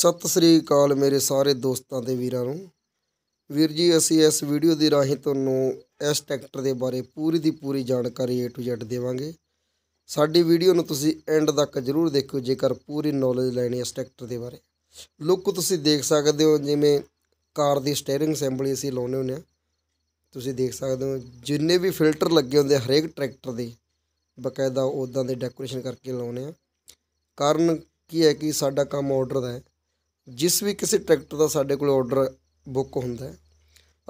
ਸਤਿ ਸ੍ਰੀ ਅਕਾਲ ਮੇਰੇ ਸਾਰੇ ਦੋਸਤਾਂ ਤੇ ਵੀਰਾਂ ਨੂੰ ਵੀਰ ਜੀ ਅਸੀਂ ਇਸ ਵੀਡੀਓ ਦੇ ਰਾਹੀਂ ਤੁਹਾਨੂੰ ਇਸ ਟਰੈਕਟਰ ਦੇ ਬਾਰੇ ਪੂਰੀ ਦੀ ਪੂਰੀ ਜਾਣਕਾਰੀ A to Z ਦੇਵਾਂਗੇ ਸਾਡੀ ਵੀਡੀਓ ਨੂੰ ਤੁਸੀਂ ਐਂਡ ਤੱਕ ਜ਼ਰੂਰ ਦੇਖਿਓ ਜੇਕਰ ਪੂਰੀ ਨੌਲੇਜ ਲੈਣੀ ਹੈ ਇਸ ਟਰੈਕਟਰ ਦੇ ਬਾਰੇ ਲੁੱਕ ਤੁਸੀਂ ਦੇਖ ਸਕਦੇ ਹੋ ਜਿਵੇਂ ਕਾਰ ਦੀ ਸਟੀਅਰਿੰਗ ਅਸੈਂਬਲੀ ਅਸੀਂ ਲਾਉਨੇ ਹੁੰਨੇ ਆ ਤੁਸੀਂ ਦੇਖ ਸਕਦੇ ਹੋ ਜਿੰਨੇ ਵੀ ਫਿਲਟਰ ਲੱਗੇ ਹੁੰਦੇ ਹਰੇਕ ਟਰੈਕਟਰ ਦੇ ਬਕਾਇਦਾ ਉਦਾਂ ਦੇ ਡੈਕੋਰੇਸ਼ਨ ਕਰਕੇ ਲਾਉਨੇ ਆ ਕਾਰਨ ਕੀ ਹੈ ਕਿ ਸਾਡਾ ਕੰਮ ਆਰਡਰ ਦਾ ਹੈ ਜਿਸ ਵੀ ਕਿਸੇ ਟਿਕਟ ਦਾ ਸਾਡੇ ਕੋਲ ਆਰਡਰ ਬੁੱਕ ਹੁੰਦਾ ਹੈ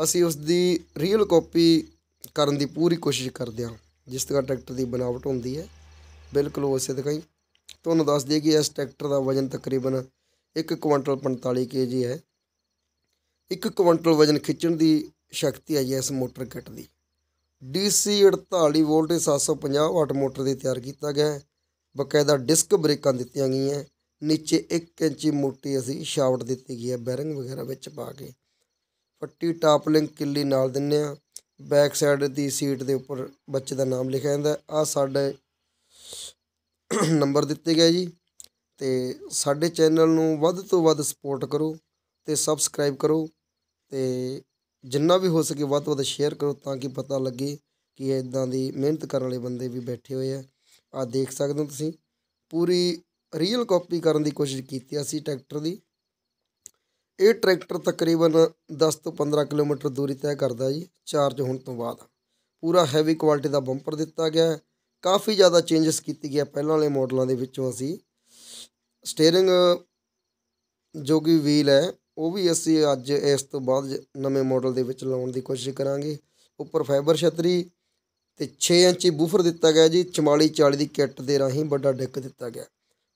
ਅਸੀਂ ਉਸ ਦੀ ਰੀਅਲ ਕਾਪੀ ਕਰਨ ਦੀ ਪੂਰੀ ਕੋਸ਼ਿਸ਼ ਕਰਦੇ ਹਾਂ ਜਿਸ ਤਰ੍ਹਾਂ ਟਰੈਕਟਰ ਦੀ ਬਣਾਵਟ ਹੁੰਦੀ ਹੈ ਬਿਲਕੁਲ ਉਸੇ ਤਰ੍ਹਾਂ ਹੀ ਤੁਹਾਨੂੰ ਦੱਸ ਦਈਏ ਕਿ ਇਸ ਟਰੈਕਟਰ ਦਾ ਵਜ਼ਨ ਤਕਰੀਬਨ 1 ਕੁਇੰਟਲ 45 ਕੇਜੀ ਹੈ 1 ਕੁਇੰਟਲ ਵਜ਼ਨ ਖਿੱਚਣ ਦੀ ਸ਼ਕਤੀ ਹੈ ਇਸ ਮੋਟਰ ਕਿੱਟ ਦੀ ਡੀਸੀ 48 ਵੋਲਟ 750 ਵਾਟ ਮੋਟਰ ਦੀ ਤਿਆਰ ਕੀਤਾ ਗਿਆ ਹੈ ਬਕਾਇਦਾ ਡਿਸਕ ਬ੍ਰੇਕਾਂ ਦਿੱਤੀਆਂ ਗਈਆਂ ਨੀਚੇ 1 ਇੰਚੀ ਮੋਟੀ ਅਸੀਂ ਸ਼ਾਫਟ ਦਿੱਤੀ ਗਈ ਹੈ ਬੈਰਿੰਗ ਵਗੈਰਾ ਵਿੱਚ ਪਾ ਕੇ ਫੱਟੀ ਲਿੰਕ ਕਿੱਲੀ ਨਾਲ ਦਿੰਨੇ ਆ ਬੈਕ ਸਾਈਡ ਦੀ ਸੀਟ ਦੇ ਉੱਪਰ ਬੱਚੇ ਦਾ ਨਾਮ ਲਿਖਿਆ ਜਾਂਦਾ ਆ ਸਾਡੇ ਨੰਬਰ ਦਿੱਤੇ ਗਏ ਜੀ ਤੇ ਸਾਡੇ ਚੈਨਲ ਨੂੰ ਵੱਧ ਤੋਂ ਵੱਧ ਸਪੋਰਟ ਕਰੋ ਤੇ ਸਬਸਕ੍ਰਾਈਬ ਕਰੋ ਤੇ ਜਿੰਨਾ ਵੀ ਹੋ ਸਕੇ ਵੱਧ ਤੋਂ ਵੱਧ ਸ਼ੇਅਰ ਕਰੋ ਤਾਂ ਕਿ ਪਤਾ ਲੱਗੇ ਕਿ ਇਦਾਂ ਦੀ ਮਿਹਨਤ ਕਰਨ ਵਾਲੇ ਬੰਦੇ ਵੀ ਬੈਠੇ ਹੋਏ ਆ ਆ ਦੇਖ ਸਕਦੇ ਹੋ ਤੁਸੀਂ ਪੂਰੀ ਰੀਅਲ ਕਾਪੀ ਕਰਨ ਦੀ ਕੋਸ਼ਿਸ਼ ਕੀਤੀ ਅਸੀਂ ਟਰੈਕਟਰ ਦੀ ਇਹ ਟਰੈਕਟਰ ਤਕਰੀਬਨ 10 ਤੋਂ 15 ਕਿਲੋਮੀਟਰ ਦੂਰੀ ਤੈਅ ਕਰਦਾ ਜੀ ਚਾਰਜ ਹੋਣ ਤੋਂ ਬਾਅਦ ਪੂਰਾ ਹੈਵੀ ਕੁਆਲਿਟੀ ਦਾ ਬੰਪਰ ਦਿੱਤਾ ਗਿਆ ਹੈ ਕਾਫੀ ਜ਼ਿਆਦਾ ਚੇਂਜਸ ਕੀਤੀ ਗਿਆ ਪਹਿਲਾਂ ਵਾਲੇ ਮਾਡਲਾਂ ਦੇ ਵਿੱਚੋਂ ਅਸੀਂ ਸਟੀering ਜੋ ਕਿ ਵੀਲ ਹੈ ਉਹ ਵੀ ਅਸੀਂ ਅੱਜ ਇਸ ਤੋਂ ਬਾਅਦ ਨਵੇਂ ਮਾਡਲ ਦੇ ਵਿੱਚ ਲਾਉਣ ਦੀ ਕੋਸ਼ਿਸ਼ ਕਰਾਂਗੇ ਉੱਪਰ ਫਾਈਬਰ ਛਤਰੀ ਤੇ 6 ਇੰਚੀ ਬੂਫਰ ਦਿੱਤਾ ਗਿਆ ਜੀ 44 40 ਦੀ ਕਿੱਟ ਦੇ ਰਾਹੀਂ ਵੱਡਾ ਡੈਕ ਦਿੱਤਾ ਗਿਆ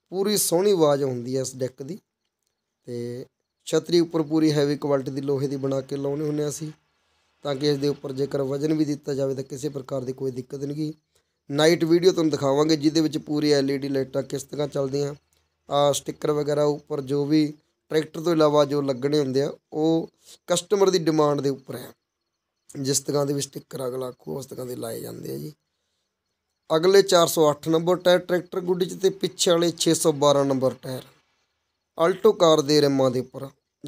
ਪੂਰੀ ਸੋਹਣੀ ਆਵਾਜ਼ ਹੁੰਦੀ ਹੈ ਇਸ ਡੈਕ ਦੀ ਤੇ ਛਤਰੀ ਉੱਪਰ ਪੂਰੀ ਹੈਵੀ ਕੁਆਲਿਟੀ ਦੀ ਲੋਹੇ ਦੀ ਬਣਾ ਕੇ ਲਾਉਣੇ ਹੁੰਨੇ ਅਸੀਂ ਤਾਂ ਕਿ ਇਸ ਦੇ ਉੱਪਰ ਜੇਕਰ ਵਜਨ ਵੀ ਦਿੱਤਾ ਜਾਵੇ ਤਾਂ ਕਿਸੇ ਪ੍ਰਕਾਰ ਦੀ ਕੋਈ ਦਿੱਕਤ ਨਹੀਂ ਗਈ ਨਾਈਟ ਵੀਡੀਓ ਤੁਹਾਨੂੰ ਦਿਖਾਵਾਂਗੇ ਜਿਹਦੇ ਵਿੱਚ ਪੂਰੀ ਐਲਈਡੀ ਲਾਈਟਾਂ ਕਿਸ ਤਰ੍ਹਾਂ ਚੱਲਦੀਆਂ ਆ ਸਟicker ਵਗੈਰਾ ਉੱਪਰ ਜੋ ਵੀ ਟਰੈਕਟਰ ਤੋਂ ਇਲਾਵਾ ਜੋ ਲੱਗਣੇ ਹੁੰਦੇ ਆ ਉਹ ਕਸਟਮਰ ਦੀ ਡਿਮਾਂਡ ਦੇ ਉੱਪਰ ਹੈ ਜਿਸ ਤਰ੍ਹਾਂ ਦੇ ਵੀ ਸਟicker ਅਗਲਾ ਖੋਸ ਦੇ ਲਾਏ ਜਾਂਦੇ ਆ ਜੀ ਅਗਲੇ 408 ਨੰਬਰ ਟਾਇਰ ਟਰੈਕਟਰ ਗੁੱਡੀ 'ਚ ਤੇ ਪਿੱਛੇ ਵਾਲੇ 612 ਨੰਬਰ ਟਾਇਰ ਆਲਟੋ ਕਾਰ ਦੇ ਰਿਮਾਂ ਦੇ ਉੱਪਰ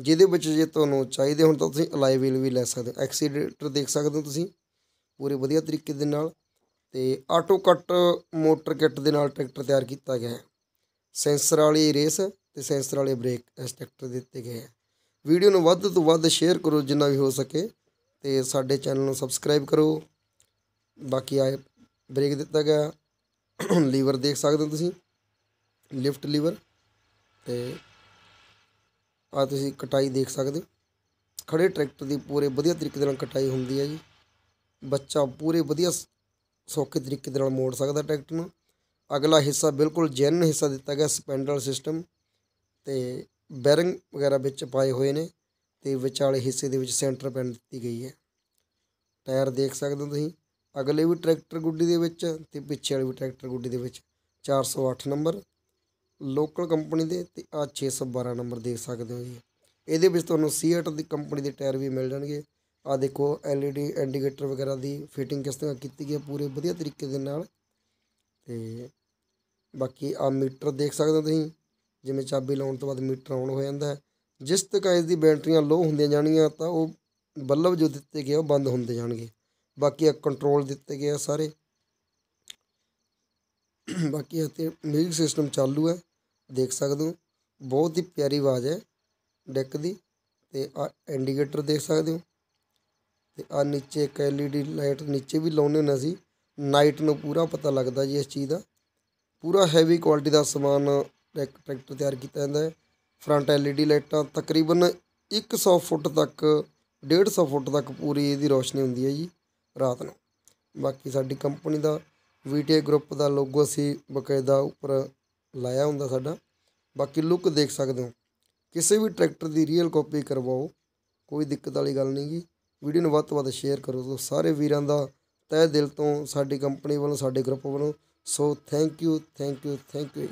ਜਿਹਦੇ ਵਿੱਚ ਜੇ ਤੁਹਾਨੂੰ ਚਾਹੀਦੇ ਹੁਣ ਤਾਂ ਤੁਸੀਂ ਅਲਾਈ ਵੀਲ ਵੀ ਲੈ ਸਕਦੇ ਹੋ ਐਕਸੀਲੇਟਰ ਦੇਖ ਸਕਦੇ ਹੋ ਤੁਸੀਂ ਪੂਰੇ ਵਧੀਆ ਤਰੀਕੇ ਦੇ ਨਾਲ ਤੇ ਆਟੋ ਕੱਟ ਮੋਟਰ ਕਿੱਟ ਦੇ ਨਾਲ ਟਰੈਕਟਰ ਤਿਆਰ ਕੀਤਾ ਗਿਆ ਹੈ ਸੈਂਸਰ ਵਾਲੀ ਰੇਸ ਤੇ ਸੈਂਸਰ ਵਾਲੇ ਬ੍ਰੇਕ ਇਸ ਟਰੈਕਟਰ ਦੇ ਦਿੱਤੇ ਗਏ ਹੈ ਵੀਡੀਓ ਨੂੰ ਵੱਧ ਤੋਂ ਵੱਧ ਸ਼ੇਅਰ ਕਰੋ ਜਿੰਨਾ ਵੀ ਹੋ ਸਕੇ ਤੇ ਸਾਡੇ ਚੈਨਲ ਨੂੰ ਸਬਸਕ੍ਰਾਈਬ ਕਰੋ ਬਾਕੀ ਆਏ ਬ੍ਰੇਕ ਦਿੱਤਾ ਗਿਆ ਲੀਵਰ ਦੇਖ ਸਕਦੇ ਹੋ ਤੁਸੀਂ ਲਿਫਟ ਲੀਵਰ ਤੇ ਆ ਤੁਸੀਂ ਕਟਾਈ ਦੇਖ ਸਕਦੇ ਖੜੇ ਟਰੈਕਟਰ ਦੀ ਪੂਰੇ ਵਧੀਆ ਤਰੀਕੇ ਦੇ ਨਾਲ ਕਟਾਈ ਹੁੰਦੀ ਹੈ ਜੀ ਬੱਚਾ ਪੂਰੇ ਵਧੀਆ ਸੌਖੇ ਤਰੀਕੇ ਦੇ ਨਾਲ ਮੋੜ ਸਕਦਾ ਟਰੈਕਟਰ ਨੂੰ ਅਗਲਾ ਹਿੱਸਾ ਬਿਲਕੁਲ ਜੈਨ ਹਿੱਸਾ ਦਿੱਤਾ ਗਿਆ ਸਪੈਂਡਲ ਸਿਸਟਮ ਤੇ ਬੈਰਿੰਗ ਵਗੈਰਾ ਵਿੱਚ ਪਾਏ ਹੋਏ ਨੇ ਤੇ ਵਿਚਾਲੇ ਹਿੱਸੇ ਦੇ ਵਿੱਚ ਸੈਂਟਰ ਪੈਨ ਦਿੱਤੀ ਗਈ ਹੈ ਟਾਇਰ ਦੇਖ ਸਕਦੇ ਹੋ ਤੁਸੀਂ ਅਗਲੇ ਵੀ ਟਰੈਕਟਰ ਗੁੱਡੀ ਦੇ ਵਿੱਚ ਤੇ ਪਿੱਛੇ ਵਾਲੇ ਵੀ ਟਰੈਕਟਰ ਗੁੱਡੀ ਦੇ ਵਿੱਚ 408 ਨੰਬਰ ਲੋਕਲ ਕੰਪਨੀ ਦੇ ਤੇ ਆ 612 ਨੰਬਰ ਦੇਖ ਸਕਦੇ ਹੋ ਜੀ ਇਹਦੇ ਵਿੱਚ ਤੁਹਾਨੂੰ C8 ਦੀ ਕੰਪਨੀ ਦੇ ਟਾਇਰ ਵੀ ਮਿਲ ਜਾਣਗੇ ਆ ਦੇਖੋ LED ਇੰਡੀਕੇਟਰ ਵਗੈਰਾ ਦੀ ਫਿਟਿੰਗ ਕਿਸ ਤਰ੍ਹਾਂ ਕੀਤੀ ਗਈ ਹੈ ਪੂਰੇ ਵਧੀਆ ਤਰੀਕੇ ਦੇ ਨਾਲ ਤੇ ਬਾਕੀ ਆ ਮੀਟਰ ਦੇਖ ਸਕਦੇ ਹੋ ਤੁਸੀਂ ਜਿਵੇਂ ਚਾਬੀ ਲਾਉਣ ਤੋਂ ਬਾਅਦ ਮੀਟਰ ਆਨ ਹੋ ਜਾਂਦਾ ਹੈ ਜਿਸ ਤੱਕ ਇਸ ਦੀ ਬੈਟਰੀਆਂ ਲੋ ਹੁੰਦੀਆਂ ਜਾਣੀਆਂ ਤਾਂ ਉਹ ਬੱਲਬ ਜੋ ਦਿੱਤੇ ਗਏ ਉਹ ਬੰਦ ਹੁੰਦੇ ਜਾਣਗੇ ਬਾਕੀ ਆ ਕੰਟਰੋਲ ਦਿੱਤੇ ਗਏ ਆ ਸਾਰੇ ਬਾਕੀ ਇੱਥੇ ਮਿਊਜ਼ਿਕ ਸਿਸਟਮ ਚਾਲੂ ਹੈ ਦੇਖ ਸਕਦੇ ਹੋ ਬਹੁਤ ਹੀ ਪਿਆਰੀ ਆਵਾਜ਼ ਹੈ ਡੈਕ ਦੀ ਤੇ ਆ ਇੰਡੀਕੇਟਰ ਦੇਖ ਸਕਦੇ ਹੋ ਤੇ ਆ ਨੀਚੇ ਇੱਕ ਐਲਈਡੀ ਲਾਈਟ ਨੀਚੇ ਵੀ ਲਾਉਨੇ ਹੁੰਦੇ ਸੀ ਨਾਈਟ ਨੂੰ ਪੂਰਾ ਪਤਾ ਲੱਗਦਾ ਜੀ ਇਸ ਚੀਜ਼ ਦਾ ਪੂਰਾ ਹੈਵੀ ਕੁਆਲਿਟੀ ਦਾ ਸਮਾਨ ਟਰੈਕਟਰ ਤਿਆਰ ਕੀਤਾ ਜਾਂਦਾ ਹੈ ਫਰੰਟ ਐਲਈਡੀ ਲਾਈਟਾਂ ਤਕਰੀਬਨ 100 ਫੁੱਟ ਤੱਕ 150 ਫੁੱਟ ਤੱਕ ਪੂਰੀ ਇਹਦੀ ਰੋਸ਼ਨੀ ਹੁੰਦੀ ਹੈ ਜੀ ਰਾਤ ਨੂੰ ਬਾਕੀ ਸਾਡੀ ਕੰਪਨੀ ਦਾ ਵੀਟੀਏ ਗਰੁੱਪ ਦਾ ਲੋਗੋ ਅਸੀਂ ਬਕਾਇਦਾ ਉੱਪਰ ਲਾਇਆ ਹੁੰਦਾ ਸਾਡਾ ਬਾਕੀ ਲੁੱਕ ਦੇਖ ਸਕਦੇ ਹੋ ਕਿਸੇ ਵੀ ਟਰੈਕਟਰ ਦੀ ਰੀਅਲ ਕਾਪੀ ਕਰਵਾਓ ਕੋਈ ਦਿੱਕਤ ਵਾਲੀ ਗੱਲ ਨਹੀਂ ਗਈ ਵੀਡੀਓ ਨੂੰ ਵੱਧ ਤੋਂ ਵੱਧ ਸ਼ੇਅਰ ਕਰੋ ਤੋ ਸਾਰੇ ਵੀਰਾਂ ਦਾ ਤਹਿ ਦਿਲ ਤੋਂ ਸਾਡੀ ਕੰਪਨੀ ਵੱਲੋਂ ਸਾਡੇ ਗਰੁੱਪ ਵੱਲੋਂ so thank you thank you thank you